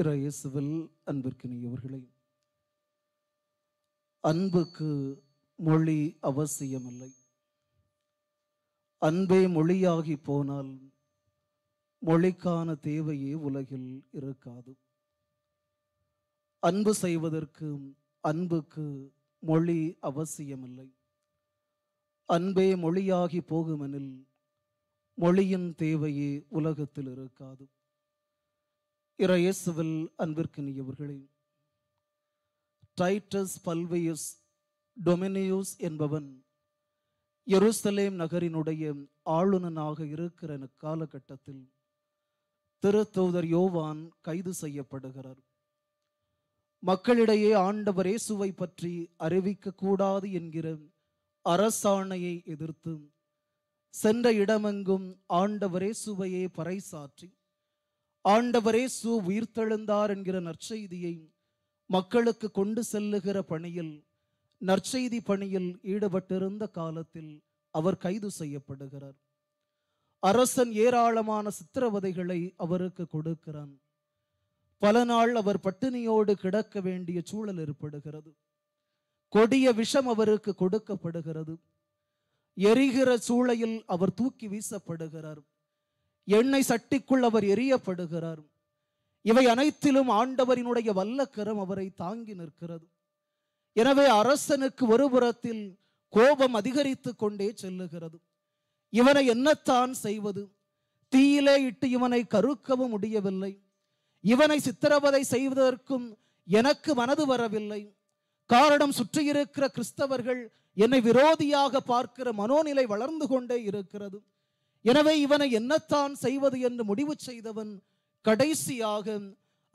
இறையேசுவில் அன்பிற்கினியவர்களே அன்புக்கு மொழி அவசியமில்லை அன்பே மொழியாகி போனால் மொழிக்கான தேவையே உலகில் இருக்காது அன்பு செய்வதற்கு அன்புக்கு மொழி அவசியமில்லை அன்பே மொழியாகி போகுமெனில் மொழியின் தேவையே உலகத்தில் இருக்காது இறையேசுவில் அன்பிற்கினியவர்களே டைட்டஸ் பல்வேயஸ் டொமினியூஸ் என்பவன் எருசலேம் நகரினுடைய ஆளுநனாக இருக்கிற காலகட்டத்தில் திருத்தூதர் யோவான் கைது செய்யப்படுகிறார் மக்களிடையே ஆண்டவர் இயேசுவை பற்றி அறிவிக்க கூடாது என்கிற அரசாணையை எதிர்த்து சென்ற இடமெங்கும் ஆண்டவரே சுவையே பறைசாற்றி ஆண்டவரே சு உயிர்த்தெழுந்தார் என்கிற நற்செய்தியை மக்களுக்கு கொண்டு செல்லுகிற பணியில் நற்செய்தி பணியில் ஈடுபட்டிருந்த காலத்தில் அவர் கைது செய்யப்படுகிறார் அரசன் ஏராளமான சித்திரவதைகளை அவருக்கு கொடுக்கிறான் பல நாள் அவர் பட்டினியோடு கிடக்க வேண்டிய சூழல் ஏற்படுகிறது கொடிய விஷம் அவருக்கு கொடுக்கப்படுகிறது எரிகிற சூளையில் அவர் தூக்கி வீசப்படுகிறார் எண்ணெய் சட்டிக்குள் அவர் எரியப்படுகிறார் இவை அனைத்திலும் ஆண்டவரினுடைய வல்லக்கரம் அவரை தாங்கி நிற்கிறது எனவே அரசனுக்கு ஒரு புறத்தில் கோபம் அதிகரித்து கொண்டே செல்லுகிறது இவனை என்னத்தான் செய்வது தீயிலே இட்டு இவனை கருக்கவும் முடியவில்லை இவனை சித்திரவதை செய்வதற்கும் எனக்கு மனது வரவில்லை காரணம் சுற்றியிருக்கிற கிறிஸ்தவர்கள் என்னை விரோதியாக பார்க்கிற மனோநிலை வளர்ந்து கொண்டே இருக்கிறது எனவே இவனை என்னத்தான் செய்வது என்று முடிவு செய்தவன் கடைசியாக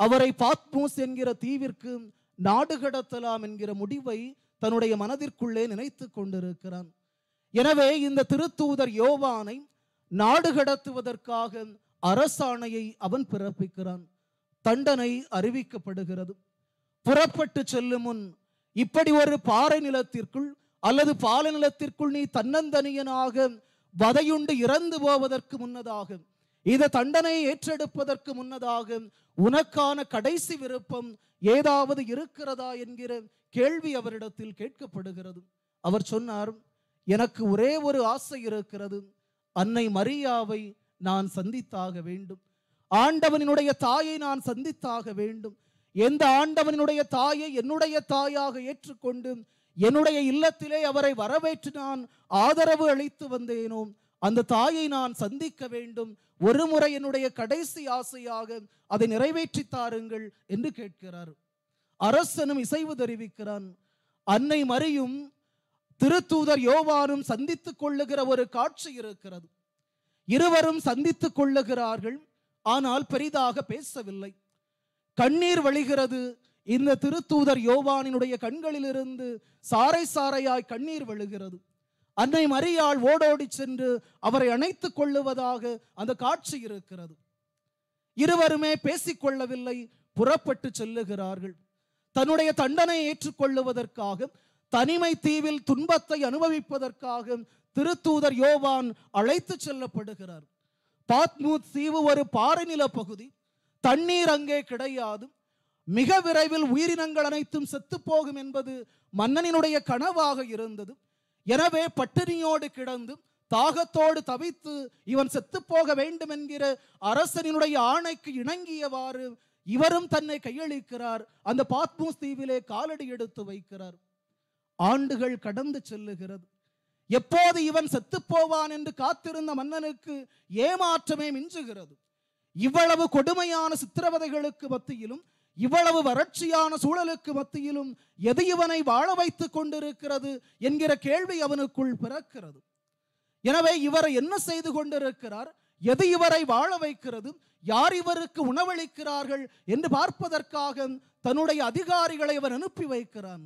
அவரை பாத்மூஸ் என்கிற தீவிற்கு நாடு கடத்தலாம் என்கிற முடிவை தன்னுடைய மனதிற்குள்ளே நினைத்து கொண்டிருக்கிறான் எனவே இந்த திருத்தூதர் யோவானை நாடு கடத்துவதற்காக அரசாணையை அவன் பிறப்பிக்கிறான் தண்டனை அறிவிக்கப்படுகிறது புறப்பட்டு செல்லும் முன் இப்படி ஒரு பாறை நிலத்திற்குள் அல்லது பாலை நிலத்திற்குள் நீ தன்னந்தனியனாக வதையுண்டு இறந்து போவதற்கு முன்னதாகும் இந்த தண்டனையை ஏற்றெடுப்பதற்கு முன்னதாக உனக்கான கடைசி விருப்பம் ஏதாவது இருக்கிறதா என்கிற கேள்வி அவரிடத்தில் கேட்கப்படுகிறது அவர் சொன்னார் எனக்கு ஒரே ஒரு ஆசை இருக்கிறது அன்னை மரியாவை நான் சந்தித்தாக வேண்டும் ஆண்டவனினுடைய தாயை நான் சந்தித்தாக வேண்டும் எந்த ஆண்டவனினுடைய தாயை என்னுடைய தாயாக ஏற்றுக்கொண்டு என்னுடைய இல்லத்திலே அவரை வரவேற்று நான் ஆதரவு அளித்து வந்தேனோ அந்த தாயை நான் சந்திக்க வேண்டும் ஒரு முறை என்னுடைய கடைசி ஆசையாக அதை நிறைவேற்றி தாருங்கள் என்று கேட்கிறார் அரசனும் இசைவு தெரிவிக்கிறான் அன்னை மறியும் திருத்தூதர் யோவானும் சந்தித்துக் கொள்ளுகிற ஒரு காட்சி இருக்கிறது இருவரும் சந்தித்துக் கொள்ளுகிறார்கள் ஆனால் பெரிதாக பேசவில்லை கண்ணீர் வழிகிறது இந்த திருத்தூதர் யோவானினுடைய கண்களிலிருந்து சாறை சாறையாய் கண்ணீர் விழுகிறது அன்னை மரியாள் ஓடோடி சென்று அவரை அணைத்து கொள்ளுவதாக அந்த காட்சி இருக்கிறது இருவருமே பேசிக்கொள்ளவில்லை புறப்பட்டு செல்லுகிறார்கள் தன்னுடைய தண்டனை ஏற்றுக்கொள்ளுவதற்காக தனிமை தீவில் துன்பத்தை அனுபவிப்பதற்காக திருத்தூதர் யோவான் அழைத்து செல்லப்படுகிறார் பாத்மூத் தீவு ஒரு பாறை நில பகுதி தண்ணீர் அங்கே கிடையாது மிக விரைவில் உயிரினங்கள் அனைத்தும் செத்துப்போகும் என்பது மன்னனினுடைய கனவாக இருந்தது எனவே பட்டினியோடு கிடந்து தாகத்தோடு தவித்து இவன் செத்துப்போக வேண்டும் என்கிற அரசனினுடைய ஆணைக்கு இணங்கியவாறு இவரும் தன்னை கையளிக்கிறார் அந்த பாத்மூஸ் தீவிலே காலடி எடுத்து வைக்கிறார் ஆண்டுகள் கடந்து செல்லுகிறது எப்போது இவன் செத்துப்போவான் என்று காத்திருந்த மன்னனுக்கு ஏமாற்றமே மிஞ்சுகிறது இவ்வளவு கொடுமையான சித்திரவதைகளுக்கு மத்தியிலும் இவ்வளவு வறட்சியான சூழலுக்கு மத்தியிலும் எது இவனை வாழ வைத்து கொண்டிருக்கிறது என்கிற கேள்வி அவனுக்குள் பிறக்கிறது எனவே இவரை என்ன செய்து கொண்டிருக்கிறார் எது இவரை வாழ வைக்கிறது யார் இவருக்கு உணவளிக்கிறார்கள் என்று பார்ப்பதற்காக தன்னுடைய அதிகாரிகளை அவன் அனுப்பி வைக்கிறான்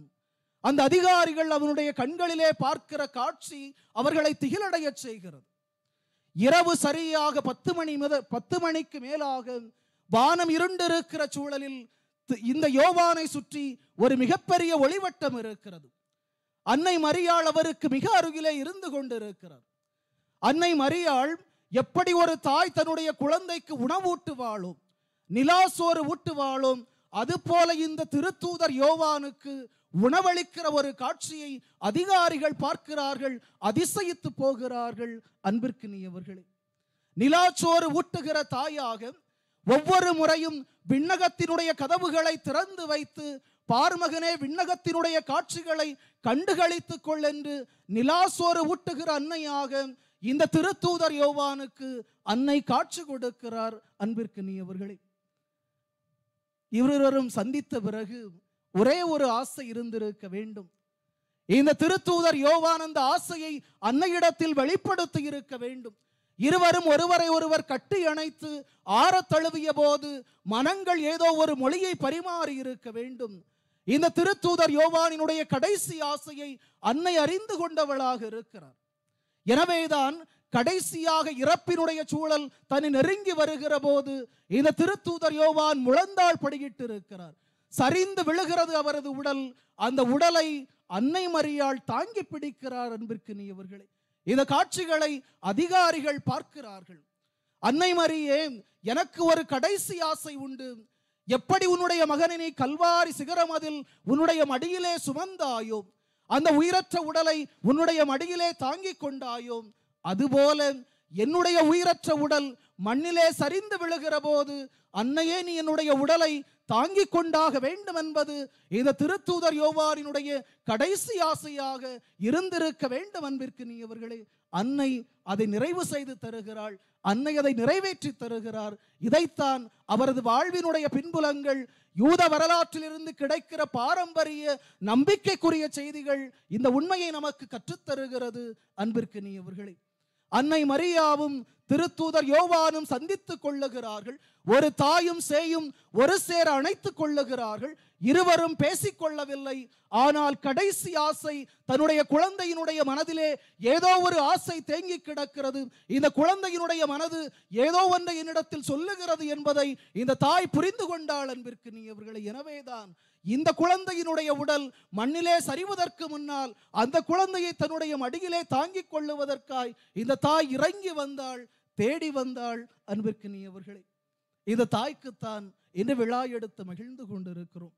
அந்த அதிகாரிகள் அவனுடைய கண்களிலே பார்க்கிற காட்சி அவர்களை திகிலடைய செய்கிறது இரவு சரியாக பத்து மணி முத பத்து மணிக்கு மேலாக வானம் இருண்டிருக்கிற சூழலில் இந்த யோவானை சுற்றி ஒரு மிகப்பெரிய ஒளிவட்டம் இருக்கிறது அன்னை மரியாள் அவருக்கு மிக அருகிலே இருந்து கொண்டிருக்கிறார் அன்னை மரியாள் எப்படி ஒரு தாய் தன்னுடைய குழந்தைக்கு உணவூட்டுவாளும் நிலாசோறு ஊட்டுவாளும் அதுபோல இந்த திருத்தூதர் யோவானுக்கு உணவளிக்கிற ஒரு காட்சியை அதிகாரிகள் பார்க்கிறார்கள் அதிசயித்து போகிறார்கள் அன்பிற்கினியவர்களே நிலாச்சோறு ஊட்டுகிற தாயாக ஒவ்வொரு முறையும் விண்ணகத்தினுடைய கதவுகளை திறந்து வைத்து பார்மகனே விண்ணகத்தினுடைய காட்சிகளை கண்டுகளித்துக் கொள் என்று நிலாசோறு ஊட்டுகிற அன்னையாக இந்த திருத்தூதர் யோவானுக்கு அன்னை காட்சி கொடுக்கிறார் அன்பிற்கு நீ அவர்களே சந்தித்த பிறகு ஒரே ஒரு ஆசை இருந்திருக்க வேண்டும் இந்த திருத்தூதர் யோவான் அந்த ஆசையை அன்னையிடத்தில் வெளிப்படுத்தி இருக்க வேண்டும் இருவரும் ஒருவரை ஒருவர் கட்டி அணைத்து ஆற தழுவிய போது மனங்கள் ஏதோ ஒரு மொழியை பரிமாறி இருக்க வேண்டும் இந்த திருத்தூதர் யோவானினுடைய கடைசி ஆசையை அன்னை அறிந்து கொண்டவளாக இருக்கிறார் எனவேதான் கடைசியாக இறப்பினுடைய சூழல் தனி நெருங்கி வருகிற போது இந்த திருத்தூதர் யோவான் முழந்தாள் படியிட்டு இருக்கிறார் சரிந்து விழுகிறது அவரது உடல் அந்த உடலை அன்னை மரியாள் தாங்கி பிடிக்கிறார் அன்பிற்கு நீ இவர்களை இந்த காட்சிகளை அதிகாரிகள் பார்க்கிறார்கள் அன்னை மரியே எனக்கு ஒரு கடைசி ஆசை உண்டு எப்படி உன்னுடைய மகனினை கல்வாரி சிகரம் அதில் உன்னுடைய மடியிலே சுமந்தாயோ அந்த உயிரற்ற உடலை உன்னுடைய மடியிலே தாங்கிக் கொண்டாயோ அதுபோல என்னுடைய உயிரற்ற உடல் மண்ணிலே சரிந்து விழுகிற போது அன்னையே நீ என்னுடைய உடலை தாங்கிக் கொண்டாக வேண்டும் என்பது இந்த திருத்தூதர் யோவாரினுடைய கடைசி ஆசையாக இருந்திருக்க வேண்டும் அன்பிற்கு நீ அவர்களே அன்னை அதை நிறைவு செய்து தருகிறாள் அன்னை அதை நிறைவேற்றி தருகிறார் இதைத்தான் அவரது வாழ்வினுடைய பின்புலங்கள் யூத வரலாற்றிலிருந்து கிடைக்கிற பாரம்பரிய நம்பிக்கைக்குரிய செய்திகள் இந்த உண்மையை நமக்கு கற்றுத்தருகிறது அன்பிற்கு நீ அவர்களே அன்னை மரியாவும் திருத்தூதர் யோவானும் சந்தித்துக் கொள்ளுகிறார்கள் ஒரு தாயும் சேயும் ஒரு சேர அணைத்துக் கொள்ளுகிறார்கள் இருவரும் பேசிக்கொள்ளவில்லை ஆனால் கடைசி ஆசை தன்னுடைய குழந்தையினுடைய மனதிலே ஏதோ ஒரு ஆசை தேங்கி கிடக்கிறது இந்த குழந்தையினுடைய மனது ஏதோ ஒன்றை என்னிடத்தில் சொல்லுகிறது என்பதை இந்த தாய் புரிந்து கொண்டாள் அன்பிற்கு நீ இவர்களை எனவேதான் இந்த குழந்தையினுடைய உடல் மண்ணிலே சரிவதற்கு முன்னால் அந்த குழந்தையை தன்னுடைய மடியிலே தாங்கிக் கொள்ளுவதற்காய் இந்த தாய் இறங்கி வந்தாள் தேடி வந்தாள் அன்பிற்கு நீ அவர்களே இந்த தாய்க்குத்தான் இந்த விழா எடுத்து மகிழ்ந்து கொண்டிருக்கிறோம்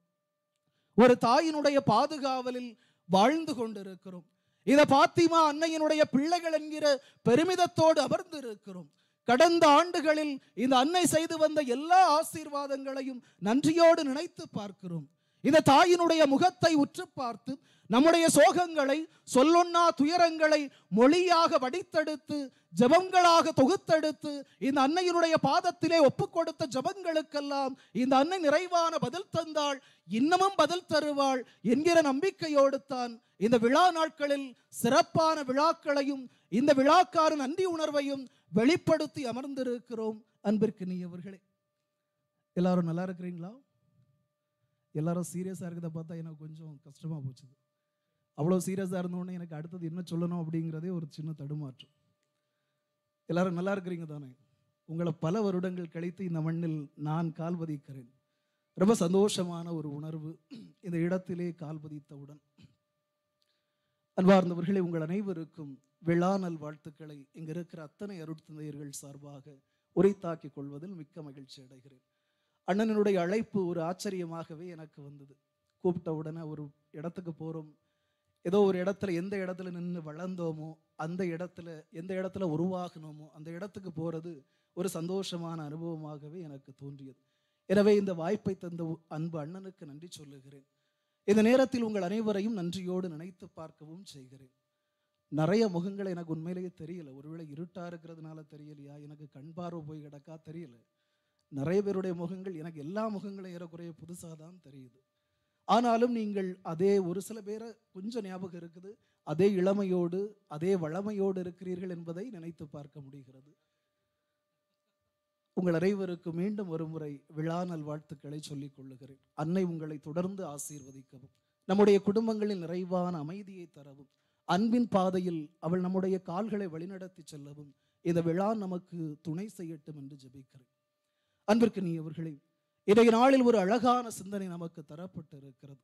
ஒரு தாயினுடைய பாதுகாவலில் வாழ்ந்து கொண்டிருக்கிறோம் இதை பாத்திமா அன்னையினுடைய பிள்ளைகள் என்கிற பெருமிதத்தோடு அமர்ந்து இருக்கிறோம் கடந்த ஆண்டுகளில் இந்த அன்னை செய்து வந்த எல்லா ஆசீர்வாதங்களையும் நன்றியோடு நினைத்து பார்க்கிறோம் இந்த தாயினுடைய முகத்தை உற்று பார்த்து நம்முடைய சோகங்களை சொல்லொன்னா துயரங்களை மொழியாக வடித்தெடுத்து ஜபங்களாக தொகுத்தெடுத்து இந்த அன்னையினுடைய பாதத்திலே ஒப்பு கொடுத்த ஜபங்களுக்கெல்லாம் இந்த அன்னை நிறைவான பதில் தந்தாள் இன்னமும் பதில் தருவாள் என்கிற நம்பிக்கையோடு தான் இந்த விழா நாட்களில் சிறப்பான விழாக்களையும் இந்த விழாக்கார நன்றி உணர்வையும் வெளிப்படுத்தி அமர்ந்திருக்கிறோம் அன்பிற்கு நீ அவர்களே எல்லாரும் நல்லா இருக்கிறீங்களா எல்லாரும் சீரியஸாக இருக்கிறத பார்த்தா எனக்கு கொஞ்சம் கஷ்டமாக போச்சுது அவ்வளோ சீரியஸாக இருந்தோடனே எனக்கு அடுத்தது என்ன சொல்லணும் அப்படிங்கிறதே ஒரு சின்ன தடுமாற்றம் எல்லாரும் நல்லா இருக்கிறீங்க தானே உங்களை பல வருடங்கள் கழித்து இந்த மண்ணில் நான் கால் பதிக்கிறேன் ரொம்ப சந்தோஷமான ஒரு உணர்வு இந்த இடத்திலே கால் பதித்தவுடன் அன்பார்ந்தவர்களே உங்கள் அனைவருக்கும் விழாநல் வாழ்த்துக்களை இங்கே இருக்கிற அத்தனை அருட்தந்தையர்கள் சார்பாக உரைத்தாக்கிக் கொள்வதில் மிக்க மகிழ்ச்சி அடைகிறேன் அண்ணனுடைய அழைப்பு ஒரு ஆச்சரியமாகவே எனக்கு வந்தது கூப்பிட்ட உடனே ஒரு இடத்துக்கு போகிறோம் ஏதோ ஒரு இடத்துல எந்த இடத்துல நின்று வளர்ந்தோமோ அந்த இடத்துல எந்த இடத்துல உருவாகினோமோ அந்த இடத்துக்கு போகிறது ஒரு சந்தோஷமான அனுபவமாகவே எனக்கு தோன்றியது எனவே இந்த வாய்ப்பை தந்த அன்பு அண்ணனுக்கு நன்றி சொல்லுகிறேன் இந்த நேரத்தில் உங்கள் அனைவரையும் நன்றியோடு நினைத்து பார்க்கவும் செய்கிறேன் நிறைய முகங்களை எனக்கு உண்மையிலேயே தெரியல ஒருவேளை இருட்டா இருக்கிறதுனால தெரியலையா எனக்கு கண் பார்வை போய் கிடக்கா தெரியல நிறைய பேருடைய முகங்கள் எனக்கு எல்லா முகங்களும் ஏறக்குறைய புதுசாக தான் தெரியுது ஆனாலும் நீங்கள் அதே ஒரு சில பேரை கொஞ்சம் ஞாபகம் இருக்குது அதே இளமையோடு அதே வளமையோடு இருக்கிறீர்கள் என்பதை நினைத்து பார்க்க முடிகிறது உங்கள் அனைவருக்கு மீண்டும் ஒரு முறை விழா வாழ்த்துக்களை சொல்லிக் கொள்ளுகிறேன் அன்னை உங்களை தொடர்ந்து ஆசீர்வதிக்கவும் நம்முடைய குடும்பங்களில் நிறைவான அமைதியை தரவும் அன்பின் பாதையில் அவள் நம்முடைய கால்களை வழிநடத்தி செல்லவும் இந்த விழா நமக்கு துணை செய்யட்டும் என்று ஜெபிக்கிறேன் அன்பிற்கு நீ அவர்களே இன்றைய நாளில் ஒரு அழகான சிந்தனை நமக்கு தரப்பட்டு இருக்கிறது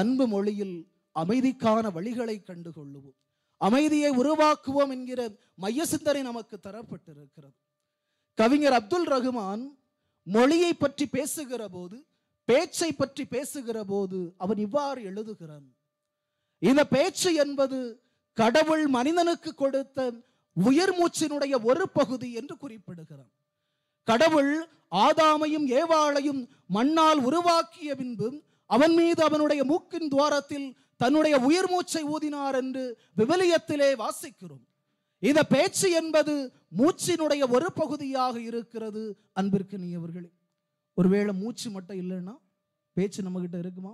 அன்பு மொழியில் அமைதிக்கான வழிகளை கண்டுகொள்ளுவோம் அமைதியை உருவாக்குவோம் என்கிற மைய சிந்தனை நமக்கு தரப்பட்டு இருக்கிறது கவிஞர் அப்துல் ரஹ்மான் மொழியை பற்றி பேசுகிற போது பேச்சை பற்றி பேசுகிற போது அவன் இவ்வாறு எழுதுகிறான் இந்த பேச்சு என்பது கடவுள் மனிதனுக்கு கொடுத்த உயிர் மூச்சினுடைய ஒரு பகுதி என்று குறிப்பிடுகிறான் கடவுள் ஆதாமையும் ஏவாளையும் மண்ணால் உருவாக்கிய பின்பு அவன் மீது அவனுடைய மூக்கின் துவாரத்தில் தன்னுடைய உயிர் மூச்சை ஊதினார் என்று விவிலியத்திலே வாசிக்கிறோம் இந்த பேச்சு என்பது மூச்சினுடைய ஒரு பகுதியாக இருக்கிறது அன்பிற்கு நீயவர்களே ஒருவேளை மூச்சு மட்டும் இல்லைன்னா பேச்சு நம்ம கிட்ட இருக்குமா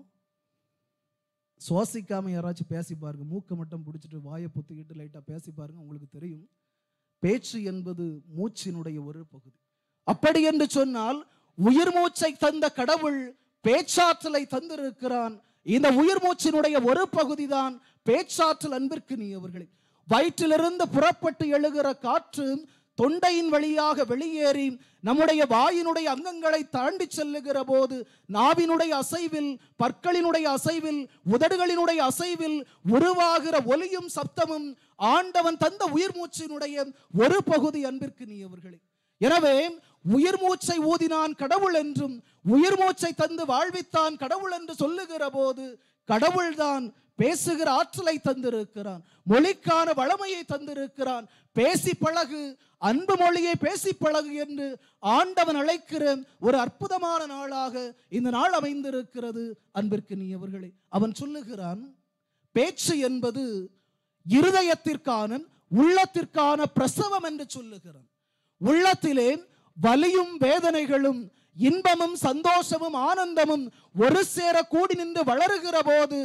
சுவாசிக்காம யாராச்சும் பேசி பாருங்க மூக்கை மட்டும் பிடிச்சிட்டு வாயை பொத்திக்கிட்டு லைட்டாக பேசி பாருங்க உங்களுக்கு தெரியும் பேச்சு என்பது மூச்சினுடைய ஒரு பகுதி அப்படி என்று சொன்னால் உயிர் மூச்சை தந்த கடவுள் பேச்சாற்றலை தந்திருக்கிறான் இந்த உயிர் மூச்சினுடைய ஒரு பகுதி தான் பேச்சாற்றல் அன்பிற்கு நீ அவர்களை வயிற்றிலிருந்து புறப்பட்டு எழுகிற காற்று தொண்டையின் வழியாக வெளியேறி நம்முடைய வாயினுடைய அங்கங்களை தாண்டி செல்லுகிற போது நாவினுடைய அசைவில் பற்களினுடைய அசைவில் உதடுகளினுடைய அசைவில் உருவாகிற ஒலியும் சப்தமும் ஆண்டவன் தந்த உயிர் மூச்சினுடைய ஒரு பகுதி அன்பிற்கு நீ அவர்களே எனவே உயிர் மூச்சை ஊதினான் கடவுள் என்றும் உயிர் மூச்சை தந்து வாழ்வித்தான் கடவுள் என்று சொல்லுகிற போது கடவுள்தான் பேசுகிற ஆற்றலை தந்திருக்கிறான் மொழிக்கான வளமையை தந்திருக்கிறான் பேசி பழகு அன்பு மொழியை பேசி பழகு என்று ஆண்டவன் அழைக்கிற ஒரு அற்புதமான நாளாக இந்த நாள் அமைந்திருக்கிறது அன்பிற்கு நீ அவர்களை அவன் சொல்லுகிறான் பேச்சு என்பது இருதயத்திற்கான உள்ளத்திற்கான பிரசவம் என்று சொல்லுகிறான் உள்ளத்திலே வலியும் வேதனைகளும் இன்பமும் சந்தோஷமும் ஆனந்தமும் ஒரு சேர கூடி நின்று வளருகிற போது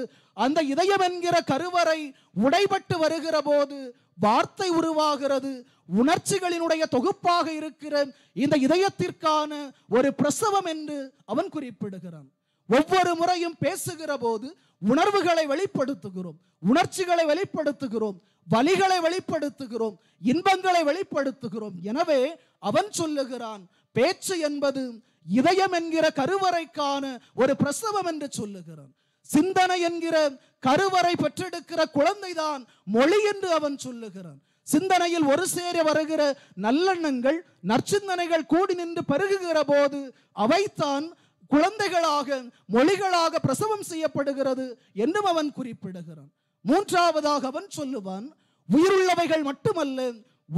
அந்த இதயம் என்கிற கருவறை உடைபட்டு வருகிற போது வார்த்தை உருவாகிறது உணர்ச்சிகளினுடைய தொகுப்பாக இருக்கிற இந்த இதயத்திற்கான ஒரு பிரசவம் என்று அவன் குறிப்பிடுகிறான் ஒவ்வொரு முறையும் பேசுகிற போது உணர்வுகளை வெளிப்படுத்துகிறோம் உணர்ச்சிகளை வெளிப்படுத்துகிறோம் வலிகளை வெளிப்படுத்துகிறோம் இன்பங்களை வெளிப்படுத்துகிறோம் எனவே அவன் சொல்லுகிறான் பேச்சு என்பது இதயம் என்கிற கருவறைக்கான ஒரு பிரசவம் என்று சொல்லுகிறான் சிந்தனை என்கிற கருவறை பெற்றெடுக்கிற குழந்தைதான் மொழி என்று அவன் சொல்லுகிறான் சிந்தனையில் ஒரு சேர வருகிற நல்லெண்ணங்கள் நற்சிந்தனைகள் கூடி நின்று பெருகுகிற போது அவைத்தான் குழந்தைகளாக மொழிகளாக பிரசவம் செய்யப்படுகிறது என்றும் அவன் குறிப்பிடுகிறான் மூன்றாவதாக அவன் சொல்லுவான் உயிருள்ளவைகள் மட்டுமல்ல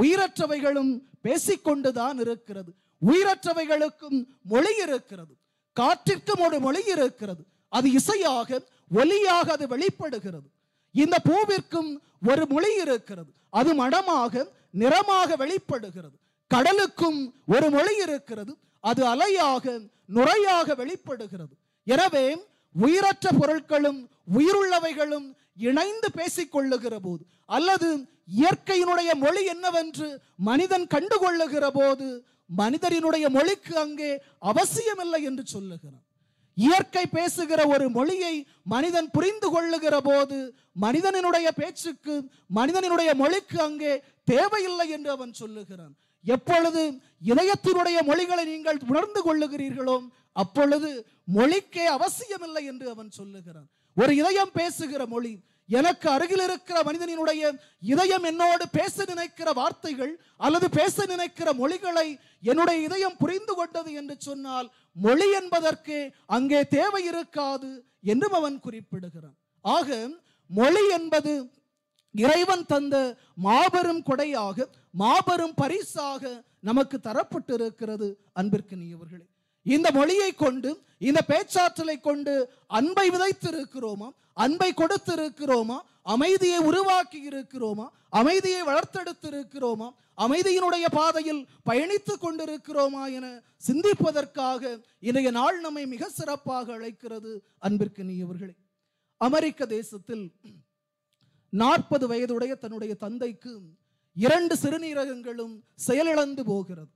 உயிரற்றவைகளும் பேசிக்கொண்டுதான் இருக்கிறது உயிரற்றவைகளுக்கும் மொழி இருக்கிறது காற்றிற்கும் ஒரு மொழி இருக்கிறது அது இசையாக ஒலியாக அது வெளிப்படுகிறது இந்த பூவிற்கும் ஒரு மொழி இருக்கிறது அது மடமாக நிறமாக வெளிப்படுகிறது கடலுக்கும் ஒரு மொழி இருக்கிறது அது அலையாக நுரையாக வெளிப்படுகிறது எனவே உயிரற்ற பொருட்களும் உயிருள்ளவைகளும் இணைந்து பேசிக்கொள்ளுகிற போது அல்லது இயற்கையினுடைய மொழி என்னவென்று மனிதன் கண்டுகொள்ளுகிற போது மனிதரினுடைய மொழிக்கு அங்கே அவசியமில்லை என்று சொல்லுகிறார் இயற்கை பேசுகிற ஒரு மொழியை மனிதன் புரிந்து கொள்ளுகிற போது மனிதனினுடைய பேச்சுக்கு மனிதனினுடைய மொழிக்கு அங்கே தேவையில்லை என்று அவன் சொல்லுகிறான் எப்பொழுது இதயத்தினுடைய மொழிகளை நீங்கள் உணர்ந்து கொள்ளுகிறீர்களோ அப்பொழுது மொழிக்கே அவசியமில்லை என்று அவன் சொல்லுகிறான் ஒரு இதயம் பேசுகிற மொழி எனக்கு அருகில் இருக்கிற மனிதனினுடைய இதயம் என்னோடு பேச நினைக்கிற வார்த்தைகள் அல்லது பேச நினைக்கிற மொழிகளை என்னுடைய இதயம் புரிந்து கொண்டது என்று சொன்னால் மொழி என்பதற்கு அங்கே தேவை இருக்காது என்றும் அவன் குறிப்பிடுகிறான் ஆக மொழி என்பது இறைவன் தந்த மாபெரும் கொடையாக மாபெரும் பரிசாக நமக்கு தரப்பட்டிருக்கிறது அன்பிற்கு அன்பிற்கினியவர்களே இந்த மொழியை கொண்டு இந்த பேச்சாற்றலை கொண்டு அன்பை விதைத்திருக்கிறோமா அன்பை கொடுத்திருக்கிறோமா அமைதியை உருவாக்கி இருக்கிறோமா அமைதியை வளர்த்தெடுத்து அமைதியினுடைய பாதையில் பயணித்து கொண்டிருக்கிறோமா என சிந்திப்பதற்காக இன்றைய நாள் நம்மை மிக சிறப்பாக அழைக்கிறது அன்பிற்கு நீயவர்களே அமெரிக்க தேசத்தில் நாற்பது வயதுடைய தன்னுடைய தந்தைக்கு இரண்டு சிறுநீரகங்களும் செயலிழந்து போகிறது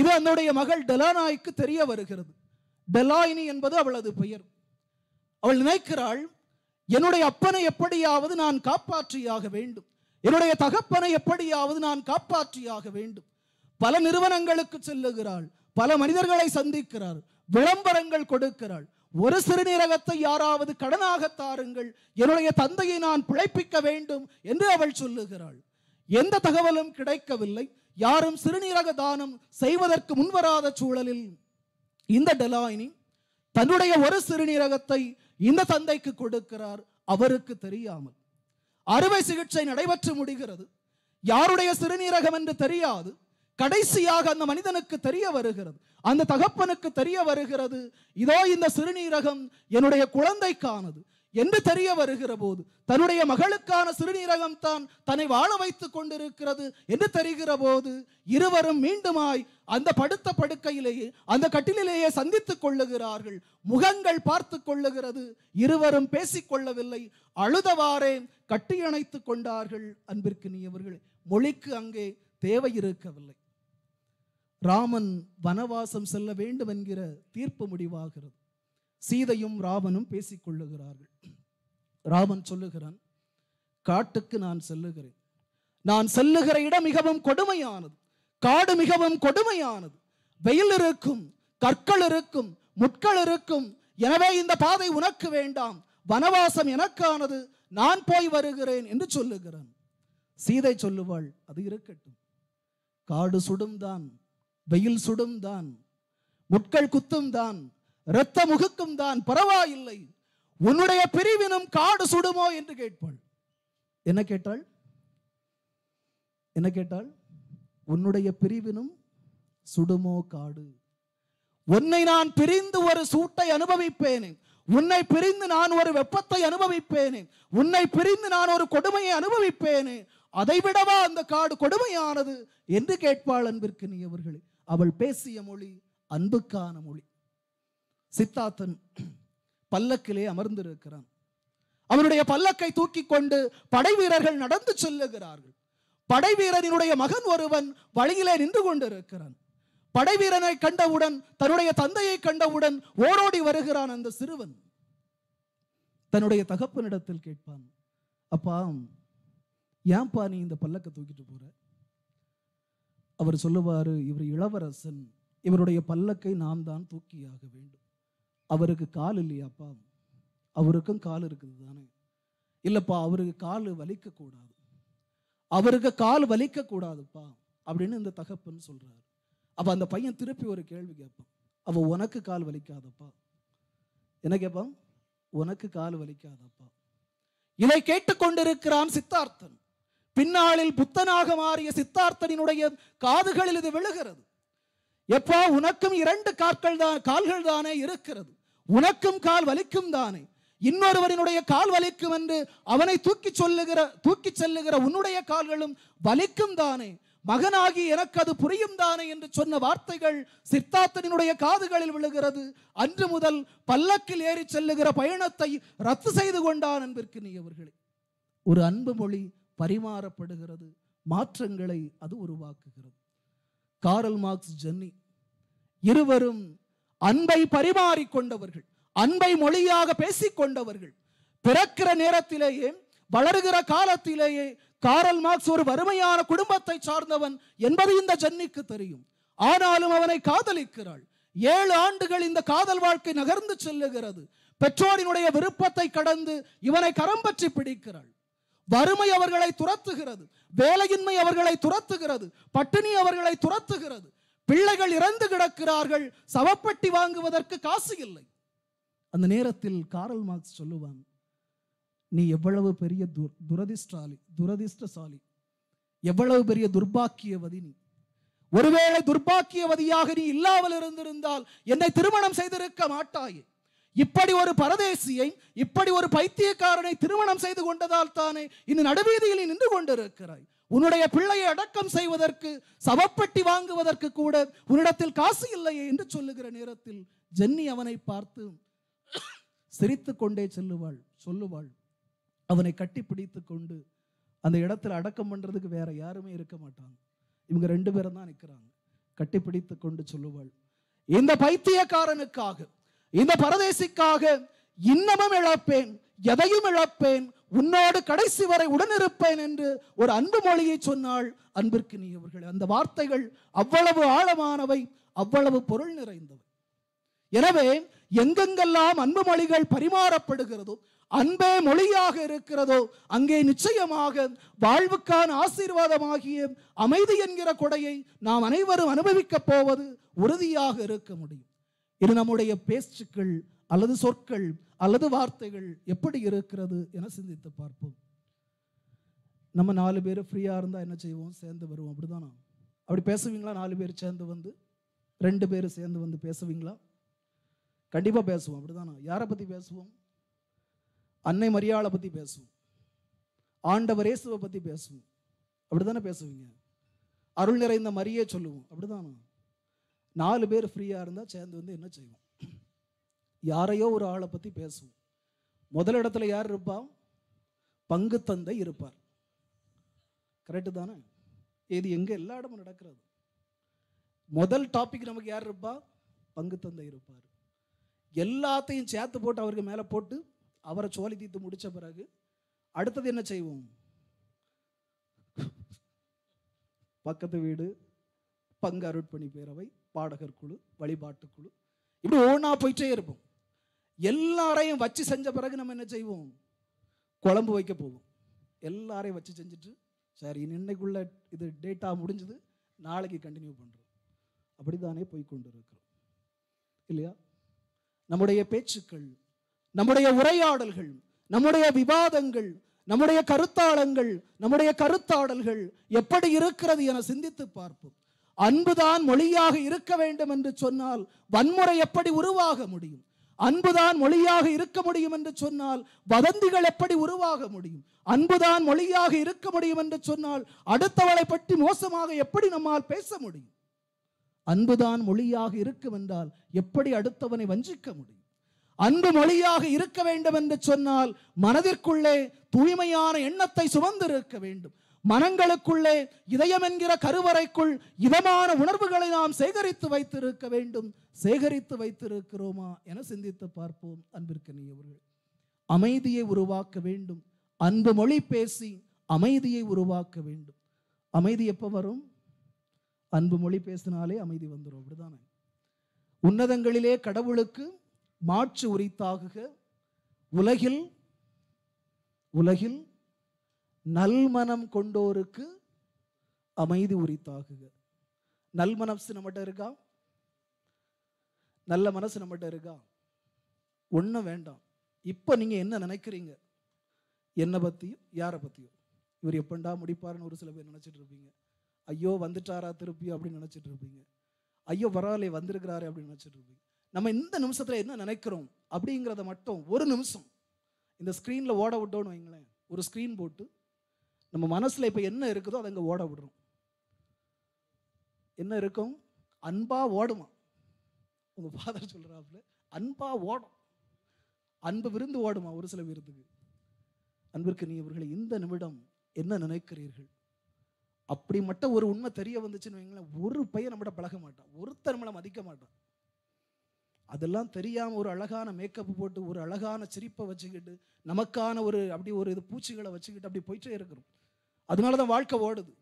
இது அதனுடைய மகள் டெலானாய்க்கு தெரிய வருகிறது டெலாயினி என்பது அவளது பெயர் அவள் நினைக்கிறாள் என்னுடைய அப்பனை எப்படியாவது நான் காப்பாற்றியாக வேண்டும் என்னுடைய தகப்பனை எப்படியாவது நான் காப்பாற்றியாக வேண்டும் பல நிறுவனங்களுக்கு செல்லுகிறாள் பல மனிதர்களை சந்திக்கிறாள் விளம்பரங்கள் கொடுக்கிறாள் ஒரு சிறுநீரகத்தை யாராவது கடனாக தாருங்கள் என்னுடைய தந்தையை நான் பிழைப்பிக்க வேண்டும் என்று அவள் சொல்லுகிறாள் எந்த தகவலும் கிடைக்கவில்லை யாரும் சிறுநீரக தானம் செய்வதற்கு முன்வராத சூழலில் இந்த டெலாயினி தன்னுடைய ஒரு சிறுநீரகத்தை இந்த தந்தைக்கு கொடுக்கிறார் அவருக்கு தெரியாமல் அறுவை சிகிச்சை நடைபெற்று முடிகிறது யாருடைய சிறுநீரகம் என்று தெரியாது கடைசியாக அந்த மனிதனுக்கு தெரிய வருகிறது அந்த தகப்பனுக்கு தெரிய வருகிறது இதோ இந்த சிறுநீரகம் என்னுடைய குழந்தைக்கானது என்று தெரிய வருகிற போது தன்னுடைய மகளுக்கான சிறுநீரகம் தான் தன்னை வாழ வைத்துக் கொண்டிருக்கிறது என்று தெரிகிற போது இருவரும் மீண்டுமாய் அந்த படுத்த படுக்கையிலேயே அந்த கட்டிலேயே சந்தித்துக் கொள்ளுகிறார்கள் முகங்கள் பார்த்து கொள்ளுகிறது இருவரும் பேசிக்கொள்ளவில்லை அழுதவாறே கட்டியணைத்துக் கொண்டார்கள் அன்பிற்கு அவர்கள் மொழிக்கு அங்கே தேவை இருக்கவில்லை ராமன் வனவாசம் செல்ல வேண்டும் என்கிற தீர்ப்பு முடிவாகிறது சீதையும் ராவனும் பேசிக்கொள்ளுகிறார்கள் ராமன் சொல்லுகிறான் காட்டுக்கு நான் செல்லுகிறேன் நான் செல்லுகிற இடம் மிகவும் கொடுமையானது காடு மிகவும் கொடுமையானது வெயில் இருக்கும் கற்கள் இருக்கும் முட்கள் இருக்கும் எனவே இந்த பாதை உனக்கு வேண்டாம் வனவாசம் எனக்கானது நான் போய் வருகிறேன் என்று சொல்லுகிறான் சீதை சொல்லுவாள் அது இருக்கட்டும் காடு சுடும் தான் வெயில் சுடும் தான் முட்கள் குத்தும் தான் இரத்த முகுக்கும் தான் பரவாயில்லை உன்னுடைய பிரிவினும் காடு சுடுமோ என்று கேட்பாள் என்ன கேட்டாள் என்ன கேட்டாள் உன்னுடைய பிரிவினும் சுடுமோ காடு உன்னை நான் பிரிந்து ஒரு சூட்டை அனுபவிப்பேனே உன்னை பிரிந்து நான் ஒரு வெப்பத்தை அனுபவிப்பேனே உன்னை பிரிந்து நான் ஒரு கொடுமையை அனுபவிப்பேனே அதைவிடவா அந்த காடு கொடுமையானது என்று கேட்பாள் அன்பிற்கு நீ அவர்களே அவள் பேசிய மொழி அன்புக்கான மொழி சித்தார்த்தன் பல்லக்கிலே அமர்ந்திருக்கிறான் அவனுடைய பல்லக்கை தூக்கி கொண்டு படை வீரர்கள் நடந்து செல்லுகிறார்கள் படை வீரனினுடைய மகன் ஒருவன் வழியிலே நின்று கொண்டிருக்கிறான் படை வீரனை கண்டவுடன் தன்னுடைய தந்தையை கண்டவுடன் ஓடோடி வருகிறான் அந்த சிறுவன் தன்னுடைய தகப்பனிடத்தில் கேட்பான் அப்பா ஏன்பா நீ இந்த பல்லக்கை தூக்கிட்டு போற அவர் சொல்லுவார் இவர் இளவரசன் இவருடைய பல்லக்கை நான் தான் தூக்கியாக வேண்டும் அவருக்கு கால் இல்லையாப்பா அவருக்கும் கால் இருக்குது தானே இல்லைப்பா அவருக்கு கால் வலிக்கக்கூடாது அவருக்கு கால் வலிக்கக்கூடாதுப்பா அப்படின்னு இந்த தகப்பன் சொல்கிறார் அப்போ அந்த பையன் திருப்பி ஒரு கேள்வி கேட்பான் அவள் உனக்கு கால் வலிக்காதப்பா என்ன கேட்பான் உனக்கு கால் வலிக்காதப்பா இதை கேட்டுக்கொண்டிருக்கிறான் சித்தார்த்தன் பின்னாளில் புத்தனாக மாறிய சித்தார்த்தனினுடைய காதுகளில் இது விழுகிறது எப்பா உனக்கும் இரண்டு கால்கள் தான் கால்கள் தானே இருக்கிறது உனக்கும் கால் வலிக்கும் தானே இன்னொருவரினுடைய கால் வலிக்கும் என்று அவனை தூக்கி சொல்லுகிற தூக்கி செல்லுகிற உன்னுடைய கால்களும் வலிக்கும் தானே மகனாகி எனக்கு அது புரியும் தானே என்று சொன்ன வார்த்தைகள் சித்தார்த்தனினுடைய காதுகளில் விழுகிறது அன்று முதல் பல்லக்கில் ஏறி செல்லுகிற பயணத்தை ரத்து செய்து கொண்டான் என்பிற்கு நீ அவர்களே ஒரு அன்பு மொழி பரிமாறப்படுகிறது மாற்றங்களை அது உருவாக்குகிறது காரல் மார்க்ஸ் ஜென்னி இருவரும் அன்பை பரிமாறிக்கொண்டவர்கள் அன்பை மொழியாக பேசிக்கொண்டவர்கள் பிறக்கிற நேரத்திலேயே வளர்கிற காலத்திலேயே காரல் மார்க்ஸ் ஒரு வறுமையான குடும்பத்தை சார்ந்தவன் என்பது இந்த ஜென்னிக்கு தெரியும் ஆனாலும் அவனை காதலிக்கிறாள் ஏழு ஆண்டுகள் இந்த காதல் வாழ்க்கை நகர்ந்து செல்லுகிறது பெற்றோரினுடைய விருப்பத்தை கடந்து இவனை கரம் பற்றி பிடிக்கிறாள் வறுமை அவர்களை துரத்துகிறது வேலையின்மை அவர்களை துரத்துகிறது பட்டினி அவர்களை துரத்துகிறது பிள்ளைகள் இறந்து கிடக்கிறார்கள் சவப்பட்டி வாங்குவதற்கு காசு இல்லை அந்த நேரத்தில் காரல் மார்க்ஸ் சொல்லுவாங்க நீ எவ்வளவு பெரிய துரதிஷ்டாலி துரதிஷ்டசாலி எவ்வளவு பெரிய துர்பாக்கியவதி நீ ஒருவேளை துர்பாக்கியவதியாக நீ இல்லாமல் இருந்திருந்தால் என்னை திருமணம் செய்திருக்க மாட்டாயே இப்படி ஒரு பரதேசியை இப்படி ஒரு பைத்தியக்காரனை திருமணம் செய்து கொண்டதால் தானே இந்த நடுவீதியில் நின்று கொண்டிருக்கிறாய் உன்னுடைய பிள்ளையை அடக்கம் செய்வதற்கு சவப்பட்டி வாங்குவதற்கு கூட உன்னிடத்தில் காசு இல்லையே என்று சொல்லுகிற நேரத்தில் ஜென்னி அவனை பார்த்து சிரித்து கொண்டே செல்லுவாள் சொல்லுவாள் அவனை கட்டி பிடித்து கொண்டு அந்த இடத்துல அடக்கம் பண்ணுறதுக்கு வேற யாருமே இருக்க மாட்டாங்க இவங்க ரெண்டு பேரும் தான் நிற்கிறாங்க கட்டி பிடித்து கொண்டு சொல்லுவாள் இந்த பைத்தியக்காரனுக்காக இந்த பரதேசிக்காக இன்னமும் இழப்பேன் எதையும் இழப்பேன் உன்னோடு கடைசி வரை உடனிருப்பேன் என்று ஒரு அன்பு மொழியை சொன்னாள் அன்பிற்கு நீ அவர்கள் அந்த வார்த்தைகள் அவ்வளவு ஆழமானவை அவ்வளவு பொருள் நிறைந்தவை எனவே எங்கெங்கெல்லாம் அன்பு மொழிகள் பரிமாறப்படுகிறதோ அன்பே மொழியாக இருக்கிறதோ அங்கே நிச்சயமாக வாழ்வுக்கான ஆசீர்வாதமாகிய அமைதி என்கிற கொடையை நாம் அனைவரும் அனுபவிக்கப் போவது உறுதியாக இருக்க முடியும் இது நம்முடைய பேச்சுக்கள் அல்லது சொற்கள் அல்லது வார்த்தைகள் எப்படி இருக்கிறது என சிந்தித்து பார்ப்போம் நம்ம நாலு பேர் ஃப்ரீயாக இருந்தால் என்ன செய்வோம் சேர்ந்து வருவோம் அப்படிதானா அப்படி பேசுவீங்களா நாலு பேர் சேர்ந்து வந்து ரெண்டு பேர் சேர்ந்து வந்து பேசுவீங்களா கண்டிப்பாக பேசுவோம் அப்படிதானா யாரை பற்றி பேசுவோம் அன்னை மரியாதை பற்றி பேசுவோம் ஆண்டவர் பற்றி பேசுவோம் அப்படி தானே பேசுவீங்க அருள் நிறைந்த மரியே சொல்லுவோம் அப்படிதானா நாலு பேர் ஃப்ரீயாக இருந்தால் சேர்ந்து வந்து என்ன செய்வோம் யாரையோ ஒரு ஆளை பற்றி பேசுவோம் முதல் இடத்துல யார் இருப்பா பங்கு தந்தை இருப்பார் கரெக்டு தானே இது எங்கே எல்லா இடமும் நடக்கிறது முதல் டாபிக் நமக்கு யார் இருப்பா பங்கு தந்தை இருப்பார் எல்லாத்தையும் சேர்த்து போட்டு அவருக்கு மேலே போட்டு அவரை சோழி தீர்த்து முடித்த பிறகு அடுத்தது என்ன செய்வோம் பக்கத்து வீடு பங்கு அருட்பணி பேரவை பாடகர் குழு வழிபாட்டு குழு இப்படி ஒவ்வொன்றா போயிட்டே இருப்போம் எல்லாரையும் வச்சு செஞ்ச பிறகு நம்ம என்ன செய்வோம் குழம்பு வைக்க போவோம் எல்லாரையும் வச்சு செஞ்சுட்டு சரி இன்னைக்குள்ள இது டேட்டா முடிஞ்சது நாளைக்கு கண்டினியூ பண்ணுறோம் அப்படி தானே போய் இருக்கிறோம் இல்லையா நம்முடைய பேச்சுக்கள் நம்முடைய உரையாடல்கள் நம்முடைய விவாதங்கள் நம்முடைய கருத்தாளங்கள் நம்முடைய கருத்தாடல்கள் எப்படி இருக்கிறது என சிந்தித்து பார்ப்போம் அன்புதான் மொழியாக இருக்க வேண்டும் என்று சொன்னால் வன்முறை எப்படி உருவாக முடியும் அன்புதான் மொழியாக இருக்க முடியும் என்று சொன்னால் வதந்திகள் எப்படி உருவாக முடியும் அன்புதான் மொழியாக இருக்க முடியும் என்று சொன்னால் அடுத்தவளை பற்றி மோசமாக எப்படி நம்மால் பேச முடியும் அன்புதான் மொழியாக இருக்கும் என்றால் எப்படி அடுத்தவனை வஞ்சிக்க முடியும் அன்பு மொழியாக இருக்க வேண்டும் என்று சொன்னால் மனதிற்குள்ளே தூய்மையான எண்ணத்தை சுமந்திருக்க வேண்டும் மனங்களுக்குள்ளே இதயம் என்கிற கருவறைக்குள் இதமான உணர்வுகளை நாம் சேகரித்து வைத்திருக்க வேண்டும் சேகரித்து வைத்திருக்கிறோமா என சிந்தித்து பார்ப்போம் அன்பிற்கனியவர்கள் அமைதியை உருவாக்க வேண்டும் அன்பு மொழி பேசி அமைதியை உருவாக்க வேண்டும் அமைதி எப்போ வரும் அன்பு மொழி பேசினாலே அமைதி வந்துடும் அப்படிதானே உன்னதங்களிலே கடவுளுக்கு மாற்று உரித்தாகுக உலகில் உலகில் நல்மனம் கொண்டோருக்கு அமைதி உரித்தாகுக நல் மனசு நம்மகிட்ட இருக்கா நல்ல மனசு நம்மகிட்ட இருக்கா ஒன்றும் வேண்டாம் இப்போ நீங்கள் என்ன நினைக்கிறீங்க என்னை பற்றியும் யாரை பற்றியும் இவர் எப்பண்டா முடிப்பாருன்னு ஒரு சில பேர் நினச்சிட்டு இருப்பீங்க ஐயோ வந்துட்டாரா திருப்பி அப்படின்னு நினச்சிட்டு இருப்பீங்க ஐயோ பரவாயில்ல வந்திருக்கிறாரு அப்படின்னு நினச்சிட்டு இருப்பீங்க நம்ம இந்த நிமிஷத்தில் என்ன நினைக்கிறோம் அப்படிங்கிறத மட்டும் ஒரு நிமிஷம் இந்த ஸ்க்ரீனில் ஓட விட்டோன்னு வைங்களேன் ஒரு ஸ்க்ரீன் போட்டு நம்ம மனசில் இப்போ என்ன இருக்குதோ அதை அங்கே ஓட விடுறோம் என்ன இருக்கும் அன்பாக ஓடுமா உங்கள் ஃபாதர் சொல்கிறாப்புல அன்பாக ஓடும் அன்பு விருந்து ஓடுமா ஒரு சில விருந்துக்கு அன்பிற்கு நீ இவர்களை இந்த நிமிடம் என்ன நினைக்கிறீர்கள் அப்படி மட்டும் ஒரு உண்மை தெரிய வந்துச்சுன்னு வைங்களேன் ஒரு பையன் நம்மகிட்ட பழக மாட்டான் ஒருத்தர் நம்மளை மதிக்க மாட்டான் அதெல்லாம் தெரியாமல் ஒரு அழகான மேக்கப் போட்டு ஒரு அழகான சிரிப்பை வச்சுக்கிட்டு நமக்கான ஒரு அப்படி ஒரு இது பூச்சிகளை வச்சுக்கிட்டு அப்படி போயிட்டே இருக்கிறோம் அதனால தான் வாழ்க்கை ஓடுது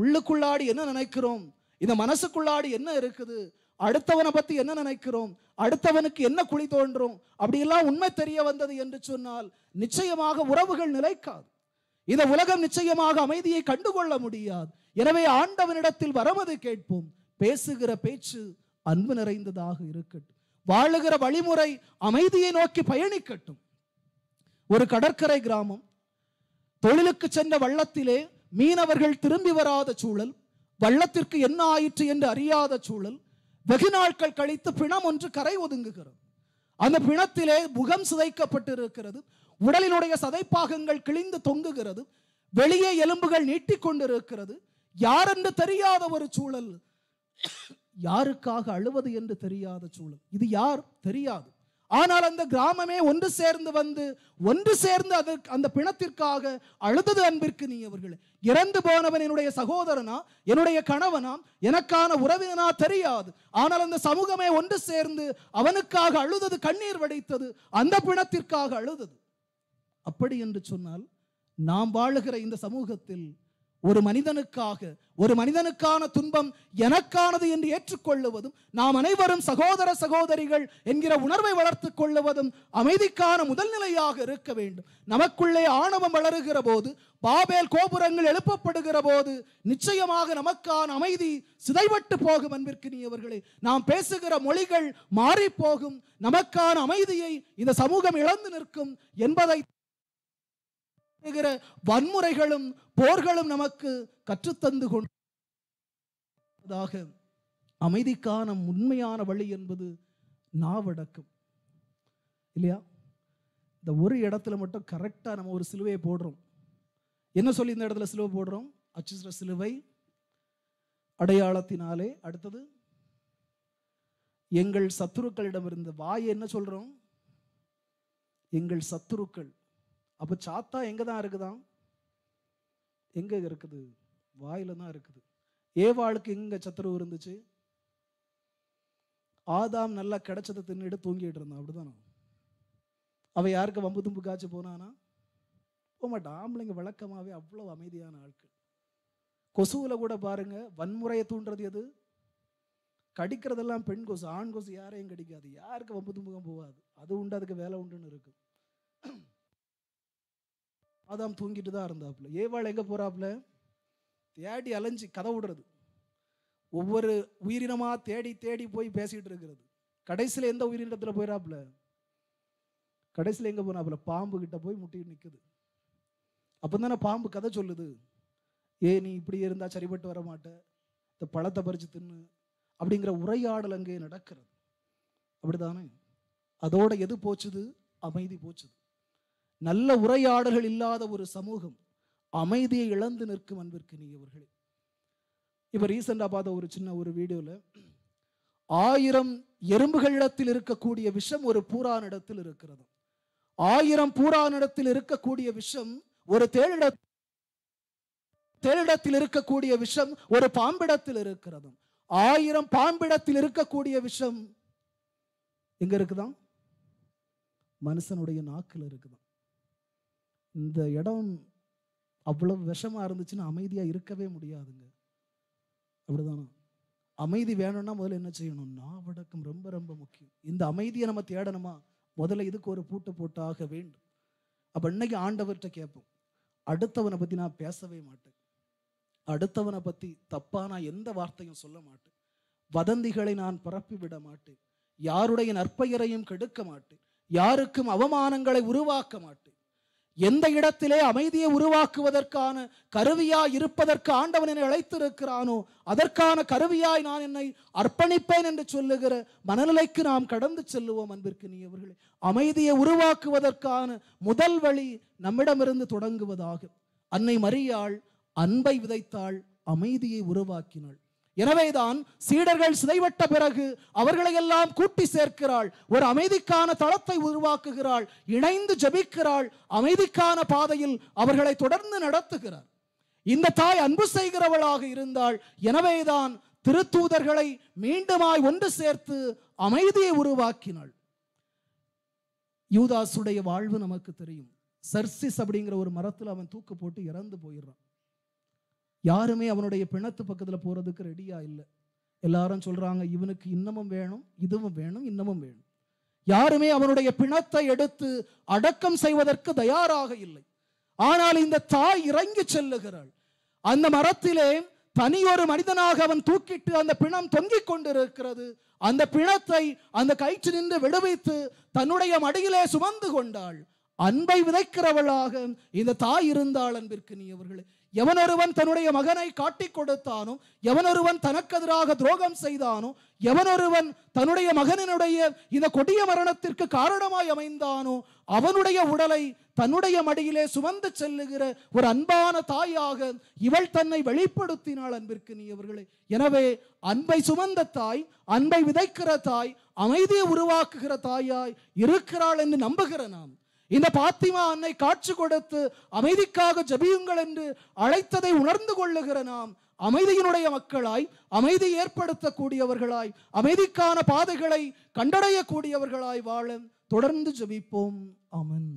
உள்ளுக்குள்ளாடி என்ன நினைக்கிறோம் இந்த மனசுக்குள்ளாடி என்ன இருக்குது அடுத்தவனை பற்றி என்ன நினைக்கிறோம் அடுத்தவனுக்கு என்ன குழி தோன்றும் அப்படியெல்லாம் உண்மை தெரிய வந்தது என்று சொன்னால் நிச்சயமாக உறவுகள் நிலைக்காது இந்த உலகம் நிச்சயமாக அமைதியை கண்டுகொள்ள முடியாது எனவே ஆண்டவனிடத்தில் வரமது கேட்போம் பேசுகிற பேச்சு அன்பு நிறைந்ததாக இருக்கட்டும் வாழுகிற வழிமுறை அமைதியை நோக்கி பயணிக்கட்டும் ஒரு கடற்கரை கிராமம் தொழிலுக்கு சென்ற வள்ளத்திலே மீனவர்கள் திரும்பி வராத சூழல் வள்ளத்திற்கு என்ன ஆயிற்று என்று அறியாத சூழல் வெகு நாட்கள் கழித்து பிணம் ஒன்று கரை ஒதுங்குகிறது அந்த பிணத்திலே முகம் சிதைக்கப்பட்டு இருக்கிறது உடலினுடைய சதைப்பாகங்கள் கிழிந்து தொங்குகிறது வெளியே எலும்புகள் நீட்டிக்கொண்டிருக்கிறது யார் என்று தெரியாத ஒரு சூழல் யாருக்காக அழுவது என்று தெரியாத சூழல் இது யார் தெரியாது ஆனால் அந்த கிராமமே ஒன்று சேர்ந்து வந்து ஒன்று சேர்ந்து அதற்கு அந்த பிணத்திற்காக அழுதது அன்பிற்கு நீ அவர்கள் இறந்து போனவன் என்னுடைய சகோதரனா என்னுடைய கணவனா எனக்கான உறவினா தெரியாது ஆனால் அந்த சமூகமே ஒன்று சேர்ந்து அவனுக்காக அழுதது கண்ணீர் வடித்தது அந்த பிணத்திற்காக அழுதது அப்படி என்று சொன்னால் நாம் வாழுகிற இந்த சமூகத்தில் ஒரு மனிதனுக்காக ஒரு மனிதனுக்கான துன்பம் எனக்கானது என்று ஏற்றுக்கொள்ளுவதும் நாம் அனைவரும் சகோதர சகோதரிகள் என்கிற உணர்வை வளர்த்து கொள்ளுவதும் அமைதிக்கான முதல் நிலையாக இருக்க வேண்டும் நமக்குள்ளே ஆணவம் வளருகிற போது பாபேல் கோபுரங்கள் எழுப்பப்படுகிற போது நிச்சயமாக நமக்கான அமைதி சிதைவட்டு போகும் அன்பிற்கினியவர்களே நாம் பேசுகிற மொழிகள் மாறி போகும் நமக்கான அமைதியை இந்த சமூகம் இழந்து நிற்கும் என்பதை வன்முறைகளும் போர்களும் நமக்கு கற்றுத்தந்து கொண்டதாக அமைதிக்கான உண்மையான வழி என்பது நாவடக்கம் இல்லையா இந்த ஒரு இடத்துல மட்டும் கரெக்டாக நம்ம ஒரு சிலுவையை போடுறோம் என்ன சொல்லி இந்த இடத்துல சிலுவை போடுறோம் அச்சுசுர சிலுவை அடையாளத்தினாலே அடுத்தது எங்கள் சத்துருக்களிடம் இருந்த வாயை என்ன சொல்கிறோம் எங்கள் சத்துருக்கள் அப்போ சாத்தா எங்கே தான் இருக்குதான் எங்கே இருக்குது வாயில் தான் இருக்குது ஏவாளுக்கு எங்கே சத்துருவு இருந்துச்சு ஆதாம் நல்லா கிடைச்சதை தின்னுட்டு தூங்கிட்டு இருந்தான் அப்படிதானா அவள் யாருக்கு வம்பு தும்பு காய்ச்சி போனானா போக மாட்டான் ஆம்பளைங்க வழக்கமாகவே அவ்வளோ அமைதியான ஆட்கள் கொசுவில் கூட பாருங்க வன்முறையை தூண்டுறது எது கடிக்கிறதெல்லாம் பெண் கொசு ஆண் கொசு யாரையும் கடிக்காது யாருக்கு வம்பு தும்புகம் போகாது அது உண்டு அதுக்கு வேலை உண்டுன்னு இருக்கும் ஆதாம் தூங்கிட்டு தான் இருந்தாப்புல ஏவாள் எங்கே போகிறாப்புல தேடி அலைஞ்சு கதை விடுறது ஒவ்வொரு உயிரினமாக தேடி தேடி போய் பேசிகிட்டு இருக்கிறது கடைசியில் எந்த உயிரினத்தில் போயிடாப்புல கடைசியில் எங்கே போனாப்புல பாம்பு கிட்ட போய் முட்டிட்டு நிற்குது அப்போ தானே பாம்பு கதை சொல்லுது ஏ நீ இப்படி இருந்தால் சரிபட்டு வர மாட்டேன் இந்த பழத்தை பறித்து தின்னு அப்படிங்கிற உரையாடல் அங்கே நடக்கிறது அப்படிதானே அதோட எது போச்சுது அமைதி போச்சுது நல்ல உரையாடல்கள் இல்லாத ஒரு சமூகம் அமைதியை இழந்து நிற்கும் அன்பிற்கு நீங்கவர்களே இப்போ ரீசெண்டாக பார்த்த ஒரு சின்ன ஒரு வீடியோவில் ஆயிரம் எறும்புகளிடத்தில் இருக்கக்கூடிய விஷம் ஒரு பூரானிடத்தில் இருக்கிறது ஆயிரம் பூரானிடத்தில் இருக்கக்கூடிய விஷம் ஒரு தேளிட தேளிடத்தில் இருக்கக்கூடிய விஷம் ஒரு பாம்பிடத்தில் இருக்கிறது ஆயிரம் பாம்பிடத்தில் இருக்கக்கூடிய விஷம் எங்க இருக்குதான் மனுஷனுடைய நாக்கில் இருக்குதான் இந்த இடம் அவ்வளவு விஷமா இருந்துச்சுன்னா அமைதியாக இருக்கவே முடியாதுங்க அப்படிதானா அமைதி வேணும்னா முதல்ல என்ன செய்யணும் நாவடக்கம் ரொம்ப ரொம்ப முக்கியம் இந்த அமைதியை நம்ம தேடணுமா முதல்ல இதுக்கு ஒரு பூட்டு போட்டாக வேண்டும் அப்போ இன்னைக்கு ஆண்டவர்கிட்ட கேட்போம் அடுத்தவனை பற்றி நான் பேசவே மாட்டேன் அடுத்தவனை பற்றி தப்பாக நான் எந்த வார்த்தையும் சொல்ல மாட்டேன் வதந்திகளை நான் பரப்பி விட மாட்டேன் யாருடைய நற்பெயரையும் கெடுக்க மாட்டேன் யாருக்கும் அவமானங்களை உருவாக்க மாட்டேன் எந்த இடத்திலே அமைதியை உருவாக்குவதற்கான கருவியாய் இருப்பதற்கு ஆண்டவன் என்னை அழைத்திருக்கிறானோ அதற்கான கருவியாய் நான் என்னை அர்ப்பணிப்பேன் என்று சொல்லுகிற மனநிலைக்கு நாம் கடந்து செல்லுவோம் அன்பிற்கு நீ அவர்களே அமைதியை உருவாக்குவதற்கான முதல் வழி நம்மிடமிருந்து தொடங்குவதாகும் அன்னை மறியாள் அன்பை விதைத்தாள் அமைதியை உருவாக்கினாள் எனவேதான் சீடர்கள் சிதைவட்ட பிறகு அவர்களையெல்லாம் கூட்டி சேர்க்கிறாள் ஒரு அமைதிக்கான தளத்தை உருவாக்குகிறாள் இணைந்து ஜபிக்கிறாள் அமைதிக்கான பாதையில் அவர்களை தொடர்ந்து நடத்துகிறார் இந்த தாய் அன்பு செய்கிறவளாக இருந்தால் எனவேதான் திருத்தூதர்களை மீண்டுமாய் ஒன்று சேர்த்து அமைதியை உருவாக்கினாள் யூதாசுடைய வாழ்வு நமக்கு தெரியும் சர்சிஸ் அப்படிங்கிற ஒரு மரத்தில் அவன் தூக்கு போட்டு இறந்து போயிடுறான் யாருமே அவனுடைய பிணத்து பக்கத்தில் போகிறதுக்கு ரெடியாக இல்லை எல்லாரும் சொல்கிறாங்க இவனுக்கு இன்னமும் வேணும் இதுவும் வேணும் இன்னமும் வேணும் யாருமே அவனுடைய பிணத்தை எடுத்து அடக்கம் செய்வதற்கு தயாராக இல்லை ஆனால் இந்த தாய் இறங்கி செல்லுகிறாள் அந்த மரத்திலே தனி ஒரு மனிதனாக அவன் தூக்கிட்டு அந்த பிணம் தொங்கிக் கொண்டிருக்கிறது அந்த பிணத்தை அந்த கயிற்று நின்று விடுவித்து தன்னுடைய மடியிலே சுமந்து கொண்டாள் அன்பை விதைக்கிறவளாக இந்த தாய் இருந்தாள் அன்பிற்கு நீ அவர்களே எவனொருவன் தன்னுடைய மகனை காட்டிக் கொடுத்தானோ எவனொருவன் தனக்கெதிராக துரோகம் செய்தானோ எவனொருவன் தன்னுடைய மகனினுடைய இந்த கொடிய மரணத்திற்கு காரணமாய் அமைந்தானோ அவனுடைய உடலை தன்னுடைய மடியிலே சுமந்து செல்லுகிற ஒரு அன்பான தாயாக இவள் தன்னை வெளிப்படுத்தினாள் அன்பிற்கு நீ அவர்களே எனவே அன்பை சுமந்த தாய் அன்பை விதைக்கிற தாய் அமைதியை உருவாக்குகிற தாயாய் இருக்கிறாள் என்று நம்புகிற நான் இந்த பாத்திமா அன்னை காட்சி கொடுத்து அமைதிக்காக ஜபியுங்கள் என்று அழைத்ததை உணர்ந்து கொள்ளுகிற நாம் அமைதியினுடைய மக்களாய் அமைதி ஏற்படுத்தக்கூடியவர்களாய் அமைதிக்கான பாதைகளை கண்டடையக்கூடியவர்களாய் வாழ தொடர்ந்து ஜபிப்போம் அமன்